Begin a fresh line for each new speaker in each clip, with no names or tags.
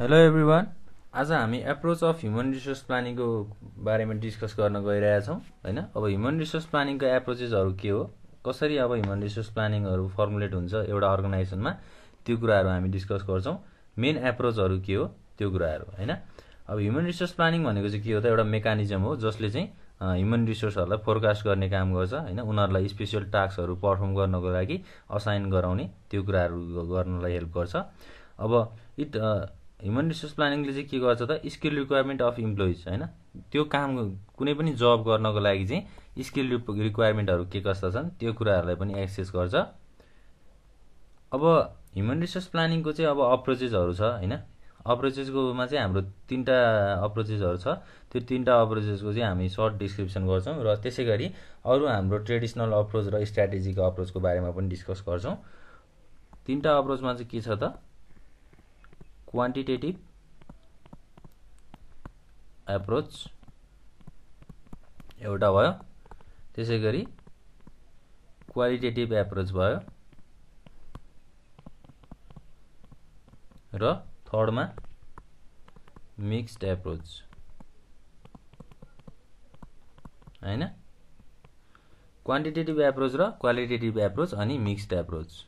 hello every one आज हामी approach of human resource प्लानिङको बारेमा डिस्कस गर्न गइरहेछौँ होइन अब ह्युमन रिसोर्स प्लानिङको एप्रोचेसहरू के हो कसरी अब ह्युमन रिसोर्स प्लानिङहरू फर्मुलेट हुन्छ एउटा अर्गनाइजेसनमा त्यो कुराहरू हामी डिस्कस गर्छौँ मेन एप्रोचहरू के हो त्यो कुराहरू होइन अब ह्युमन रिसोर्स प्लानिङ भनेको चाहिँ के हो त एउटा मेकानिजम हो जसले चाहिँ ह्युमन रिसोर्सहरूलाई फोरकास्ट गर्ने काम गर्छ होइन उनीहरूलाई स्पेसियल टास्कहरू पर्फर्म गर्नको लागि असाइन गराउने त्यो कुराहरू गर्नलाई हेल्प गर्छ अब इट ह्युमन रिसोर्स प्लानिङले चाहिँ के गर्छ त स्किल रिक्वायरमेन्ट अफ इम्प्लोइज होइन त्यो काम कुनै पनि जब गर्नको लागि चाहिँ स्किल रिक्वायरमेन्टहरू के कस्ता छन् त्यो कुराहरूलाई पनि एक्सेस गर्छ अब ह्युमन रिसोर्स प्लानिङको चाहिँ अब अप्रोचेसहरू छ होइन अप्रोचेसकोमा चाहिँ हाम्रो तिनवटा अप्रोचेसहरू छ त्यो तिनवटा अप्रोचेसको चाहिँ हामी सर्ट डिस्क्रिप्सन गर्छौँ र त्यसै गरी अरू हाम्रो ट्रेडिसनल अप्रोच र स्ट्राटेजिक अप्रोचको बारेमा पनि डिस्कस गर्छौँ तिनवटा अप्रोचमा चाहिँ के छ त quantitative एप्रोच एउटा भयो त्यसै गरी क्वालिटेटिभ एप्रोच भयो र थर्डमा मिक्स्ड एप्रोच होइन क्वान्टिटेटिभ एप्रोच र क्वालिटेटिभ एप्रोच अनि मिक्स्ड एप्रोच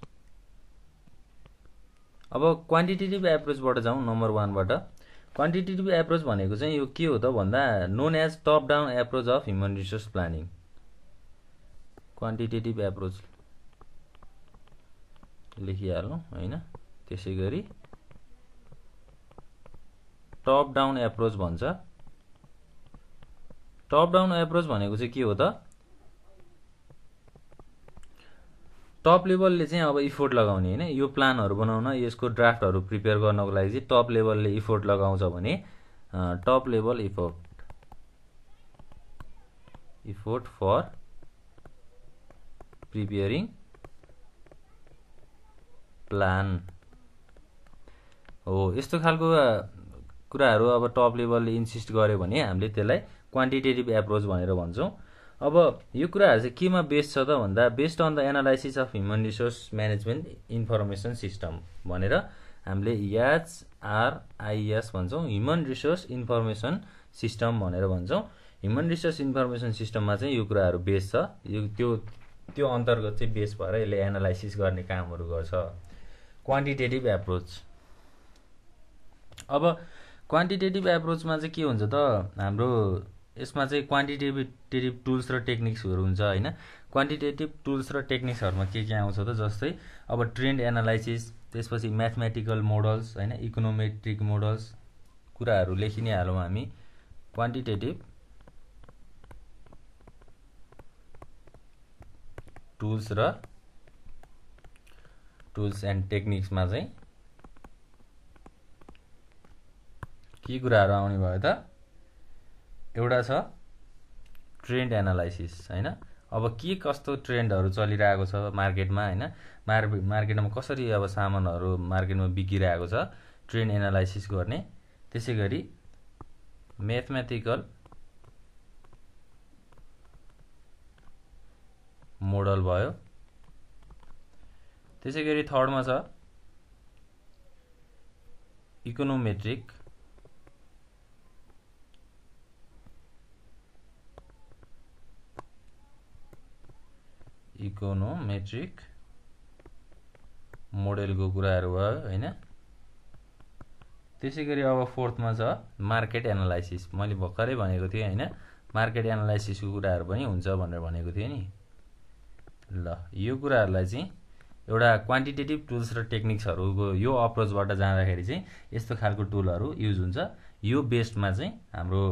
अब क्वान्टिटेटिभ एप्रोचबाट जाउँ नम्बर वानबाट क्वान्टिटेटिभ एप्रोच भनेको चाहिँ यो के हो त भन्दा known as top down approach of human resource planning quantitative approach लेखिहालौँ होइन त्यसै गरी टप डाउन एप्रोच भन्छ टप डाउन एप्रोच भनेको चाहिँ के हो त टप लेभलले चाहिँ अब इफोर्ट लगाउने होइन यो प्लानहरू बनाउन यसको ड्राफ्टहरू प्रिपेयर गर्नको लागि चाहिँ टप लेभलले इफोर्ट लगाउँछ भने top level effort effort for preparing plan हो यस्तो खालको कुराहरू अब टप लेभलले इन्सिस्ट गर्यो भने हामीले त्यसलाई क्वान्टिटेटिभ एप्रोच भनेर भन्छौँ अब यो कुराहरू चाहिँ केमा बेस्ड छ त भन्दा based on the analysis of human resource management information system भनेर हामीले आइएस भन्छौँ ह्युमन रिसोर्स इन्फर्मेसन सिस्टम भनेर भन्छौँ ह्युमन रिसोर्स इन्फर्मेसन सिस्टममा चाहिँ यो कुराहरू बेस छ यो त्यो त्यो अन्तर्गत चाहिँ बेस भएर यसले एनालाइसिस गर्ने कामहरू गर्छ क्वान्टिटेटिभ एप्रोच अब क्वान्टिटेटिभ एप्रोचमा चाहिँ के हुन्छ त हाम्रो यसमा चाहिँ क्वान्टिटेटिभ टुल्स र टेक्निक्सहरू हुन्छ होइन क्वान्टिटेटिभ टुल्स र टेक्निक्सहरूमा के के आउँछ त जस्तै अब ट्रेन्ड एनालाइसिस त्यसपछि म्याथमेटिकल मोडल्स होइन इकोनोमेट्रिक मोडल्स कुराहरू लेखि नै हालौँ हामी क्वान्टिटेटिभ टुल्स र टुल्स एन्ड टेक्निक्समा चाहिँ के कुराहरू आउने भयो त एउटा छ ट्रेन्ड एनालाइसिस होइन अब के कस्तो ट्रेन्डहरू चलिरहेको छ मार्केटमा होइन मार मार्केटमा कसरी अब सामानहरू मार्केटमा बिग्रिरहेको छ ट्रेन्ड एनालाइसिस गर्ने त्यसै गरी म्याथमेटिकल मोडल भयो त्यसै गरी थर्डमा छ इकोनोमेट्रिक इकोनोमेट्रिक मोडेलको कुराहरू भयो होइन त्यसै गरी अब फोर्थमा छ मार्केट एनालाइसिस मैले भर्खरै भनेको थिएँ होइन मार्केट एनालाइसिसको कुराहरू पनि हुन्छ भनेर भनेको थिएँ नि ल यो कुराहरूलाई चाहिँ एउटा क्वान्टिटेटिभ टुल्स र टेक्निक्सहरूको यो अप्रोचबाट जाँदाखेरि चाहिँ यस्तो खालको टुलहरू युज हुन्छ यो बेस्डमा चाहिँ हाम्रो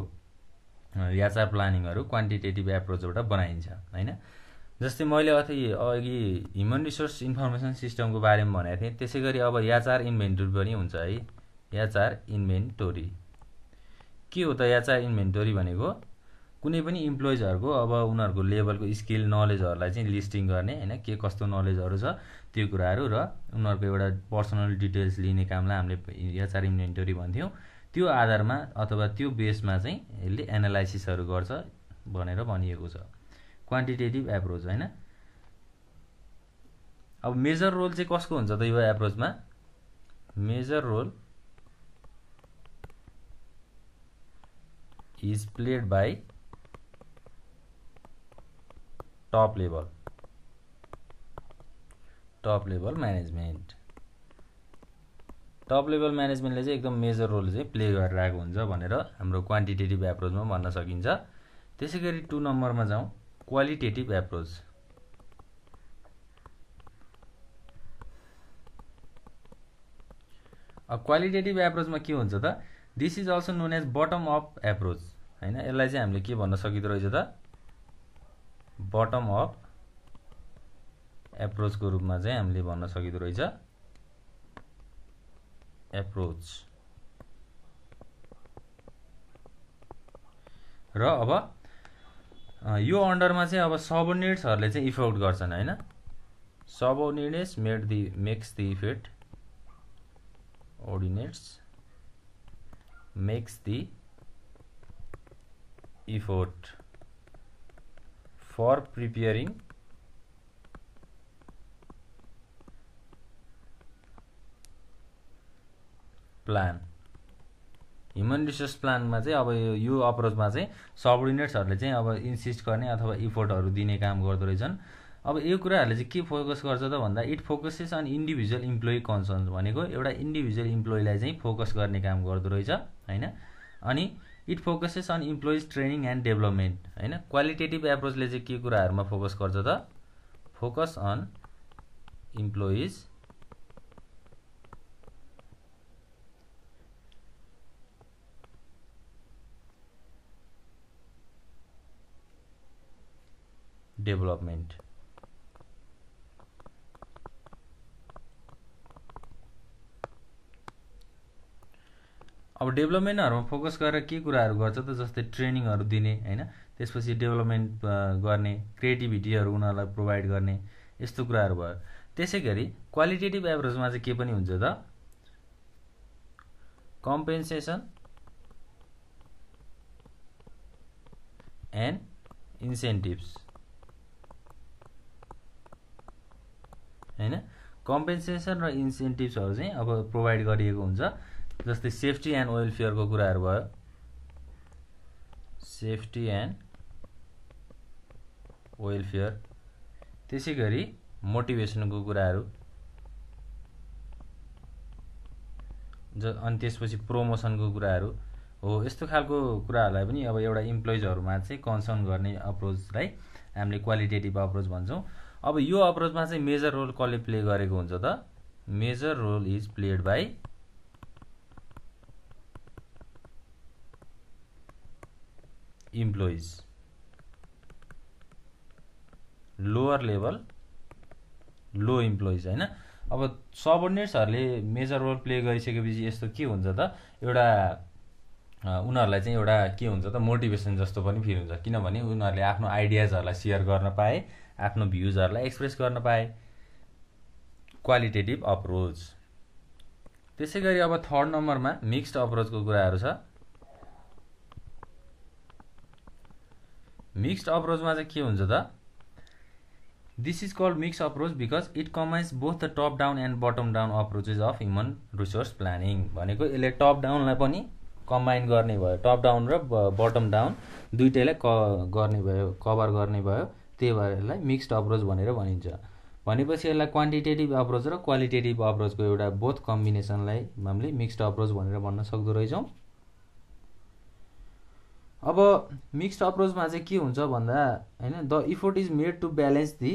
याचार प्लानिङहरू क्वान्टिटेटिभ एप्रोचबाट बनाइन्छ होइन जस्तै मैले अथि अघि ह्युमन रिसोर्स इन्फर्मेसन सिस्टमको बारेमा भनेको थिएँ त्यसै गरी अब याचार इन्भेन्टोरी पनि हुन्छ है याचार इन्भेन्टोरी के हो त याचार इन्भेन्टोरी भनेको कुनै पनि इम्प्लोइजहरूको अब उनीहरूको लेभलको स्किल नलेजहरूलाई चाहिँ लिस्टिङ गर्ने होइन के कस्तो नलेजहरू छ त्यो कुराहरू र उनीहरूको एउटा पर्सनल डिटेल्स लिने कामलाई हामीले याचार इन्भेन्टोरी भन्थ्यौँ त्यो आधारमा अथवा त्यो बेसमा चाहिँ यसले एनालाइसिसहरू गर्छ भनेर भनिएको छ क्वान्टिटेटिभ एप्रोच होइन अब मेजर रोल चाहिँ कसको हुन्छ त यो एप्रोचमा major role is played by top level top level management top level म्यानेजमेन्टले चाहिँ एकदम मेजर रोल चाहिँ प्ले गरेर आएको हुन्छ भनेर हाम्रो क्वान्टिटेटिभ एप्रोचमा भन्न सकिन्छ त्यसै गरी टु नम्बरमा जाउँ क्वालिटेटिभ एप्रोच अब क्वालिटेटिभ एप्रोचमा के हुन्छ त this is also known as bottom up approach होइन यसलाई चाहिँ हामीले के भन्न सकिँदो रहेछ त बटम अप एप्रोचको रूपमा चाहिँ हामीले भन्न सकिँदो रहेछ एप्रोच र अब यो अन्डरमा चाहिँ अब सबोर्डिनेट्सहरूले चाहिँ इफेक्ट गर्छन् होइन subordinates made the makes the effect ordinates makes the effort for preparing plan human resource प्लानमा चाहिँ अब यो यो अप्रोचमा चाहिँ सबर्डिनेट्सहरूले चाहिँ अब इन्सिस्ट गर्ने अथवा इफोर्टहरू दिने काम गर्दो रहेछन् अब यो कुराहरूले चाहिँ के फोकस गर्छ त भन्दा it focuses on individual employee concern भनेको एउटा इन्डिभिजुअल इम्प्लोइलाई चाहिँ फोकस गर्ने काम गर्दो रहेछ होइन अनि it focuses on employees training and development होइन क्वालिटेटिभ एप्रोचले चाहिँ के कुराहरूमा फोकस गर्छ त फोकस अन इम्प्लोइज डेभलपमेन्ट अब डेभलपमेन्टहरूमा फोकस गरेर के कुराहरू गर्छ त जस्तै ट्रेनिङहरू दिने होइन त्यसपछि डेभलपमेन्ट गर्ने क्रिएटिभिटीहरू उनीहरूलाई प्रोभाइड गर्ने यस्तो कुराहरू भयो त्यसै गरी क्वालिटेटिभ एभरेजमा चाहिँ के पनि हुन्छ त कम्पेन्सेसन एन्ड इन्सेन्टिभ्स होइन कम्पेन्सेसन र इन्सेन्टिभ्सहरू चाहिँ अब प्रोभाइड गरिएको हुन्छ जस्तै सेफ्टी एन्ड वेलफेयरको कुराहरू भयो सेफ्टी एन्ड वेलफेयर त्यसै गरी मोटिभेसनको कुराहरू ज अनि त्यसपछि प्रोमोसनको कुराहरू हो यस्तो खालको कुराहरूलाई पनि अब एउटा इम्प्लोइजहरूमा चाहिँ कन्सर्न गर्ने अप्रोचलाई हामीले क्वालिटेटिभ अप्रोच भन्छौँ अब यो अप्रोचमा चाहिँ मेजर रोल कसले प्ले गरेको हुन्छ त major role is played by employees lower level low employees होइन अब सबर्डिनेट्सहरूले मेजर रोल प्ले गरिसकेपछि यस्तो के हुन्छ त एउटा उनीहरूलाई चाहिँ एउटा के हुन्छ त मोटिभेसन जस्तो पनि फिल हुन्छ किनभने उनीहरूले आफ्नो आइडियाजहरूलाई सेयर गर्न पाए आफ्नो भ्युजहरूलाई एक्सप्रेस गर्न पाए क्वालिटेटिभ अप्रोच त्यसै गरी अब थर्ड नम्बरमा मिक्स्ड अप्रोचको कुराहरू छ मिक्स्ड अप्रोचमा चाहिँ के हुन्छ त this is called mix approach because it combines both the top down and bottom down approaches of human resource planning भनेको यसले टप डाउनलाई पनि कम्बाइन गर्ने भयो टप डाउन र बटम डाउन दुइटैलाई क गर्ने भयो कभर गर्ने भयो त्यही भएर यसलाई मिक्स्ड अप्रोच भनेर भनिन्छ भनेपछि यसलाई क्वान्टिटेटिभ अप्रोच र क्वालिटेटिभ अप्रोचको एउटा बोथ कम्बिनेसनलाई हामीले मिक्स्ड अप्रोच भनेर भन्न सक्दो रहेछौँ अब मिक्स्ड अप्रोचमा चाहिँ के हुन्छ भन्दा होइन the effort is made to balance the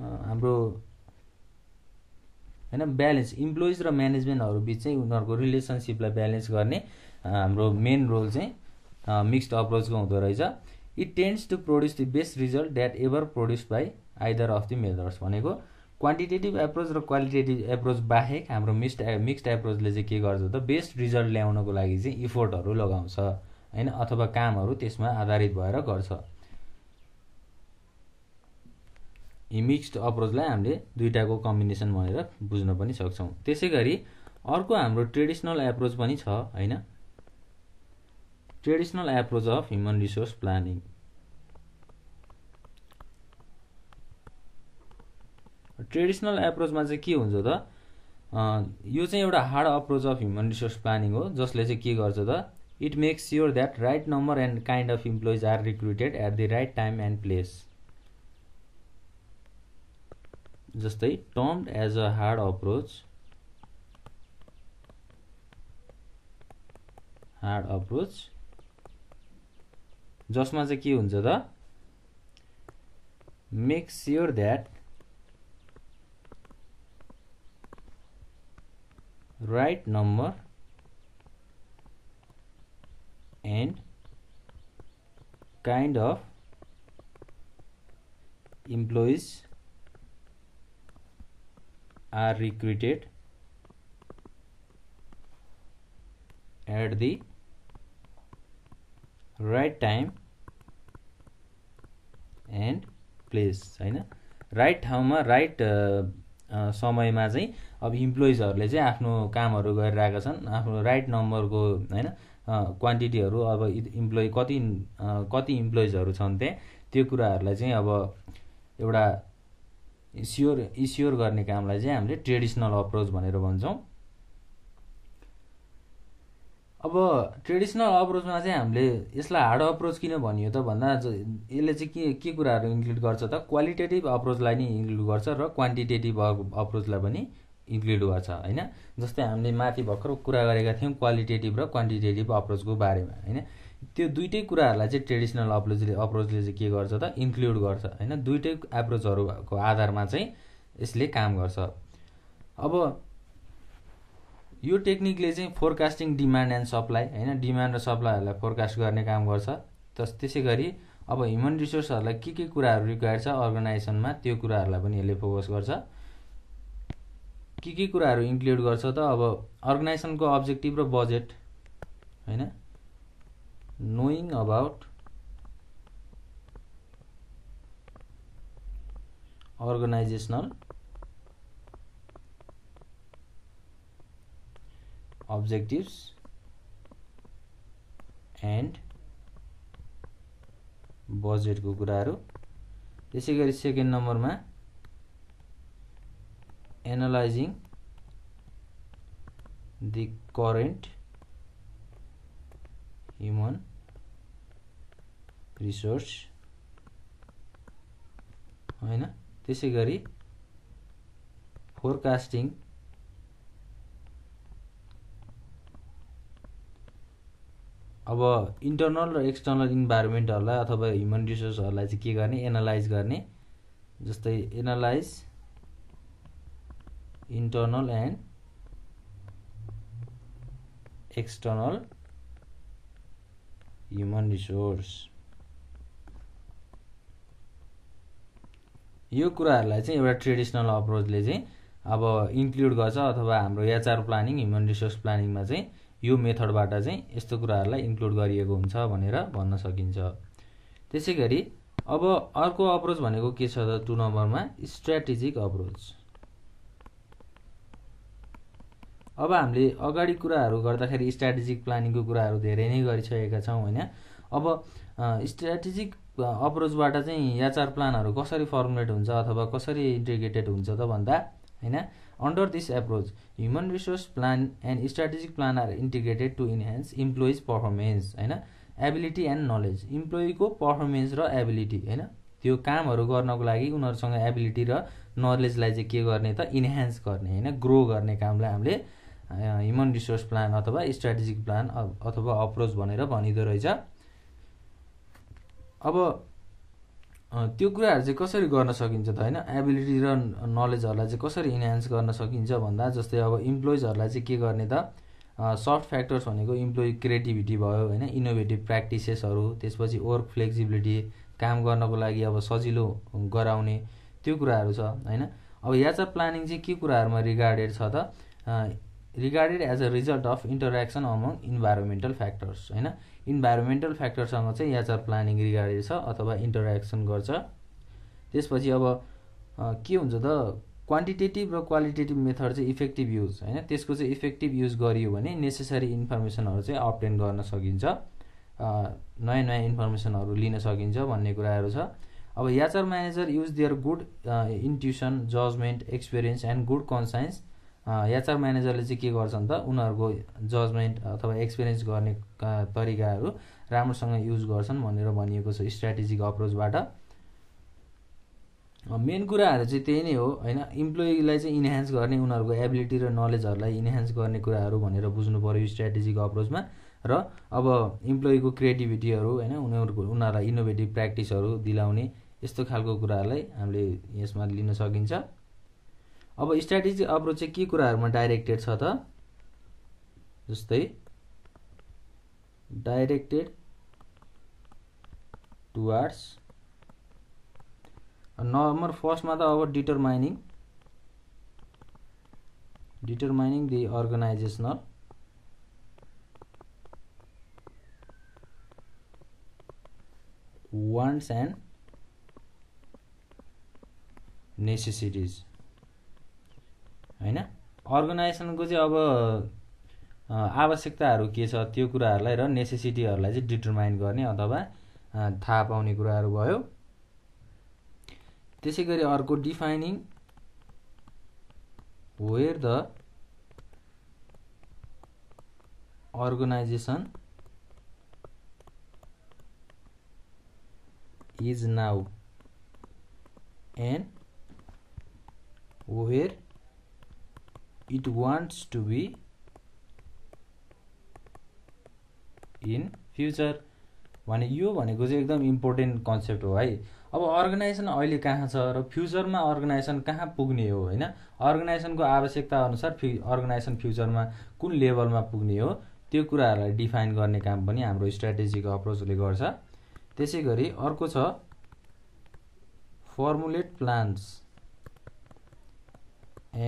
हाम्रो होइन ब्यालेन्स इम्प्लोइज र म्यानेजमेन्टहरू बिच चाहिँ उनीहरूको रिलेसनसिपलाई ब्यालेन्स गर्ने हाम्रो मेन रोल चाहिँ मिक्स्ड अप्रोचको हुँदो रहेछ it tends to produce the best result that ever produce by either of the methods भनेको क्वान्टिटेटिभ एप्रोच र क्वालिटेटिभ एप्रोच बाहेक हाम्रो मिक्स्ड मिक्स्ड एप्रोचले चाहिँ के गर्छ त बेस्ट रिजल्ट ल्याउनको लागि चाहिँ इफोर्टहरू लगाउँछ होइन अथवा कामहरू त्यसमा आधारित भएर गर्छ यी मिक्स्ड अप्रोचलाई हामीले दुइटाको कम्बिनेसन भनेर बुझ्न पनि सक्छौँ त्यसै गरी अर्को हाम्रो ट्रेडिसनल एप्रोच पनि छ होइन traditional approach of human resource planning traditional एप्रोचमा चाहिँ के हुन्छ त यो चाहिँ एउटा hard approach of human resource planning हो जसले चाहिँ के गर्छ त it makes sure that right number and kind of employees are recruited at the right time and place जस्तै termed as a hard approach hard approach जिसमें के होता make sure that right number and kind of employees are recruited at the right time and place होइन right ठाउँमा right समयमा चाहिँ अब इम्प्लोइजहरूले चाहिँ आफ्नो कामहरू गरिरहेका छन् आफ्नो राइट नम्बरको होइन क्वान्टिटीहरू अब इम्प्लोइ कति कति इम्प्लोइजहरू छन् त्यहाँ त्यो कुराहरूलाई चाहिँ अब एउटा स्योर इस्योर गर्ने कामलाई चाहिँ हामीले ट्रेडिसनल अप्रोच भनेर भन्छौँ अब ट्रेडिसनल अप्रोचमा चाहिँ हामीले यसलाई हार्ड अप्रोच किन भनियो त भन्दा यसले चाहिँ के के कुराहरू इन्क्लुड गर्छ त क्वालिटेटिभ अप्रोचलाई नै इन्क्लुड गर्छ र क्वान्टिटेटिभ अप्रोचलाई पनि इन्क्लुड गर्छ होइन जस्तै हामीले माथि भर्खर कुरा गरेका थियौँ क्वालिटेटिभ र क्वान्टिटेटिभ अप्रोचको बारेमा होइन त्यो दुइटै कुराहरूलाई चाहिँ ट्रेडिसनल अप्रोचले अप्रोचले चाहिँ के गर्छ त इन्क्लुड गर्छ होइन दुइटै एप्रोचहरूको आधारमा चाहिँ यसले काम गर्छ अब यो टेक्निकले चाहिँ फोरकास्टिङ डिमान्ड एन्ड सप्लाई होइन डिमान्ड र सप्लाईहरूलाई फोरकास्ट गर्ने काम गर्छ तस त्यसै गरी अब ह्युमन रिसोर्सहरूलाई के के कुराहरू रिक्वायर छ अर्गनाइजेसनमा त्यो कुराहरूलाई पनि यसले फोकस गर्छ के के कुराहरू इन्क्लुड गर्छ त अब अर्गनाइजेसनको अब्जेक्टिभ र बजेट होइन knowing about organizational objectives and बजेटको कुराहरू त्यसै गरी सेकेन्ड नम्बरमा analysing the current human resource होइन त्यसै गरी फोरकास्टिङ अब इन्टर्नल र एक्सटर्नल इन्भाइरोमेन्टहरूलाई अथवा ह्युमन रिसोर्सहरूलाई चाहिँ के गर्ने एनालाइज गर्ने जस्तै analyse internal and external human resource यो कुराहरूलाई चाहिँ एउटा ट्रेडिसनल अप्रोचले चाहिँ अब इन्क्लुड गर्छ अथवा हाम्रो एचआर प्लानिङ ह्युमन रिसोर्स प्लानिङमा चाहिँ यो मेथडबाट चाहिँ यस्तो कुराहरूलाई इन्क्लुड गरिएको हुन्छ भनेर भन्न सकिन्छ त्यसै गरी अब अर्को अप्रोच भनेको के छ त टु नम्बरमा स्ट्राटेजिक अप्रोच अब हामीले अगाडि कुराहरू गर्दाखेरि स्ट्राटेजिक प्लानिङको कुराहरू धेरै नै गरिसकेका छौँ होइन अब स्ट्राटेजिक अप्रोचबाट चाहिँ याचार प्लानहरू कसरी फर्मुलेट हुन्छ अथवा कसरी इन्टिग्रेटेड हुन्छ त भन्दा होइन Under this approach, human resource plan and strategic plan are integrated to enhance employees' performance होइन एबिलिटी एन्ड नलेज इम्प्लोइको पर्फर्मेन्स र एबिलिटी होइन त्यो कामहरू गर्नको लागि उनीहरूसँग एबिलिटी र नलेजलाई चाहिँ के गर्ने त इन्हान्स गर्ने होइन ग्रो गर्ने कामलाई हामीले ह्युमन रिसोर्स प्लान अथवा स्ट्राटेजिक प्लान अथवा अप्रोच भनेर भनिँदो रहेछ अब त्यो कुराहरू चाहिँ कसरी गर्न सकिन्छ त होइन एबिलिटी र नलेजहरूलाई चाहिँ कसरी इन्हान्स गर्न सकिन्छ भन्दा जस्तै अब इम्प्लोइजहरूलाई चाहिँ के गर्ने त सफ्ट फ्याक्टर्स भनेको इम्प्लोइ क्रिएटिभिटी भयो होइन इनोभेटिभ प्र्याक्टिसेसहरू त्यसपछि वर्क फ्लेक्सिबिलिटी काम गर्नको लागि अब सजिलो गराउने त्यो कुराहरू छ होइन अब याचा प्लानिङ चाहिँ के कुराहरूमा रिगार्डेड छ त regarded as a result of interaction among environmental factors होइन इन्भाइरोमेन्टल फ्याक्टरसँग चाहिँ याचार प्लानिङ रिगार्डेड छ अथवा इन्टरेक्सन गर्छ त्यसपछि अब के हुन्छ त क्वान्टिटेटिभ र क्वालिटेटिभ मेथड चाहिँ इफेक्टिभ युज होइन त्यसको चाहिँ इफेक्टिभ युज गरियो भने नेसेसरी इन्फर्मेसनहरू चाहिँ अपटेन गर्न सकिन्छ नयाँ नयाँ इन्फर्मेसनहरू लिन सकिन्छ भन्ने कुराहरू छ अब HR manager use their good intuition judgement experience and good conscience HR म्यानेजरले चाहिँ के गर्छन् त उनीहरूको जजमेन्ट अथवा एक्सपिरियन्स गर्ने तरिकाहरू राम्रोसँग युज गर्छन् भनेर भनिएको छ स्ट्राटेजिक अप्रोचबाट मेन कुराहरू चाहिँ त्यही नै हो होइन इम्प्लोइलाई चाहिँ इन्हान्स गर्ने उनीहरूको एबिलिटी र नलेजहरूलाई इन्हान्स गर्ने कुराहरू भनेर बुझ्नु पऱ्यो स्ट्राटेजिक अप्रोचमा र अब इम्प्लोइको क्रिएटिभिटीहरू होइन उनीहरूको उनीहरूलाई इनोभेटिभ प्र्याक्टिसहरू दिलाउने यस्तो खालको कुराहरूलाई हामीले यसमा लिन सकिन्छ अब स्ट्राटेजिक अप्रोच चाहिँ के कुराहरूमा डाइरेक्टेड छ त जस्तै डाइरेक्टेड टुवार्ड्स नम्बर फर्स्टमा त अब determining determining the organizational wants and necessities होइन अर्गनाइजेसनको चाहिँ अब आवश्यकताहरू के छ त्यो कुराहरूलाई र नेसेसिटीहरूलाई चाहिँ डिटरमाइन गर्ने अथवा थाहा पाउने कुराहरू भयो त्यसै गरी अर्को defining where the organization is now and where it wants to be in future भने यो भनेको चाहिँ एकदम इम्पोर्टेन्ट कन्सेप्ट हो है अब अर्गनाइजेसन अहिले कहाँ छ र फ्युचरमा अर्गनाइजेसन कहाँ पुग्ने हो होइन अर्गनाइजेसनको आवश्यकताअनुसार फ्यु अर्गनाइजेसन फ्युचरमा कुन लेभलमा पुग्ने हो त्यो कुराहरूलाई डिफाइन गर्ने काम पनि हाम्रो स्ट्राटेजिक अप्रोचले गर्छ त्यसै गरी अर्को छ फर्मुलेट प्लान्स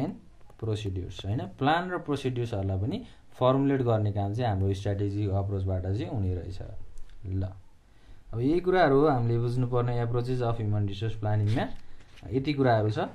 एन्ड प्रोसिड्युर्स होइन प्लान र प्रोसिड्युर्सहरूलाई पनि फर्मुलेट गर्ने काम चाहिँ हाम्रो स्ट्राटेजिक अप्रोचबाट चाहिँ हुने रहेछ ल अब यही कुराहरू हो हामीले बुझ्नुपर्ने एप्रोचेस अफ ह्युमन रिसोर्स प्लानिङमा यति कुराहरू छ